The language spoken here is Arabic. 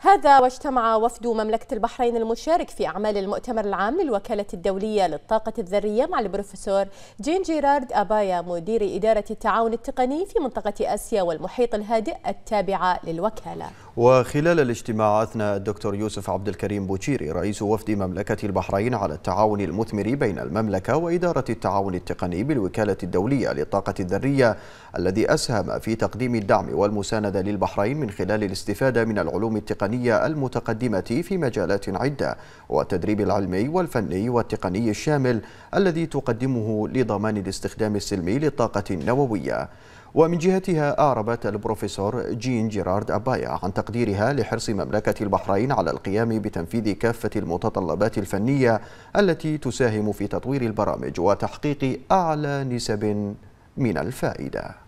هذا واجتمع وفد مملكة البحرين المشارك في أعمال المؤتمر العام للوكالة الدولية للطاقة الذرية مع البروفيسور جين جيرارد أبايا مدير إدارة التعاون التقني في منطقة آسيا والمحيط الهادئ التابعة للوكالة وخلال الاجتماع أثنى الدكتور يوسف عبد الكريم بوتشيري رئيس وفد مملكة البحرين على التعاون المثمر بين المملكة وإدارة التعاون التقني بالوكالة الدولية للطاقة الذرية الذي أسهم في تقديم الدعم والمساندة للبحرين من خلال الاستفادة من العلوم التقنية المتقدمة في مجالات عدة والتدريب العلمي والفني والتقني الشامل الذي تقدمه لضمان الاستخدام السلمي للطاقة النووية ومن جهتها أعربت البروفيسور جين جيرارد أبايا عن تقديرها لحرص مملكة البحرين على القيام بتنفيذ كافة المتطلبات الفنية التي تساهم في تطوير البرامج وتحقيق أعلى نسب من الفائدة